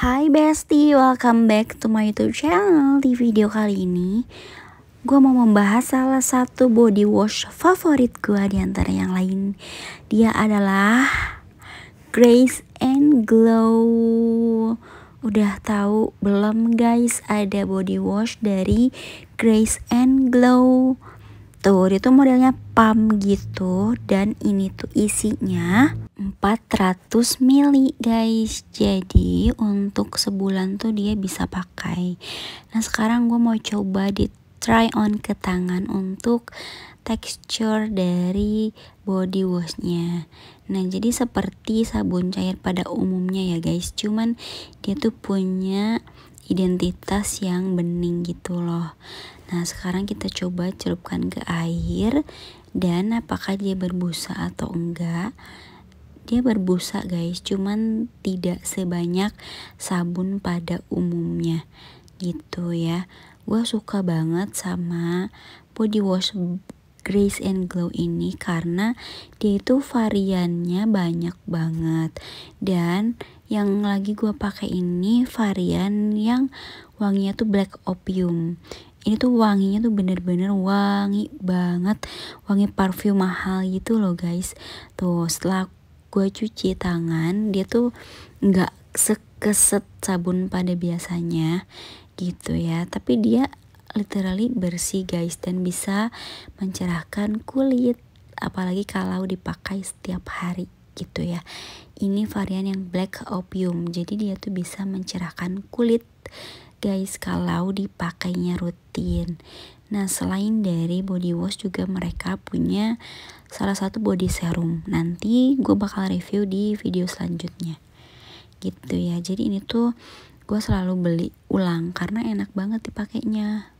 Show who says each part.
Speaker 1: Hai Besti, welcome back to my YouTube channel. Di video kali ini, gue mau membahas salah satu body wash favorit gue di antara yang lain. Dia adalah Grace and Glow. Udah tahu belum guys ada body wash dari Grace and Glow? gitu dia tuh modelnya pump gitu dan ini tuh isinya 400 ml guys jadi untuk sebulan tuh dia bisa pakai nah sekarang gue mau coba di try on ke tangan untuk texture dari body washnya nah jadi seperti sabun cair pada umumnya ya guys cuman dia tuh punya identitas yang bening gitu loh. Nah, sekarang kita coba celupkan ke air dan apakah dia berbusa atau enggak? Dia berbusa, guys, cuman tidak sebanyak sabun pada umumnya. Gitu ya. Gue suka banget sama body wash Grace and Glow ini karena dia itu variannya banyak banget dan yang lagi gue pakai ini varian yang wanginya tuh black opium ini tuh wanginya tuh bener-bener wangi banget wangi parfum mahal gitu loh guys tuh setelah gue cuci tangan dia tuh nggak sekeset sabun pada biasanya gitu ya tapi dia literally bersih guys dan bisa mencerahkan kulit apalagi kalau dipakai setiap hari gitu ya ini varian yang black opium jadi dia tuh bisa mencerahkan kulit guys kalau dipakainya rutin nah selain dari body wash juga mereka punya salah satu body serum nanti gue bakal review di video selanjutnya gitu ya jadi ini tuh gue selalu beli ulang karena enak banget dipakainya